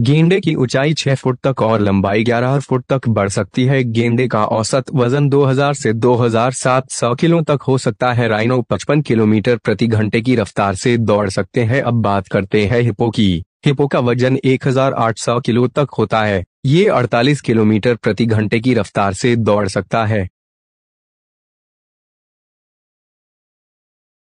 गेंदे की ऊंचाई 6 फुट तक और लंबाई 11 फुट तक बढ़ सकती है गेंदे का औसत वजन 2000 से 2700 किलो तक हो सकता है राइनो 55 किलोमीटर प्रति घंटे की रफ्तार से दौड़ सकते हैं अब बात करते हैं हिपो की हिपो का वजन 1800 किलो तक होता है ये 48 किलोमीटर प्रति घंटे की रफ्तार से दौड़ सकता है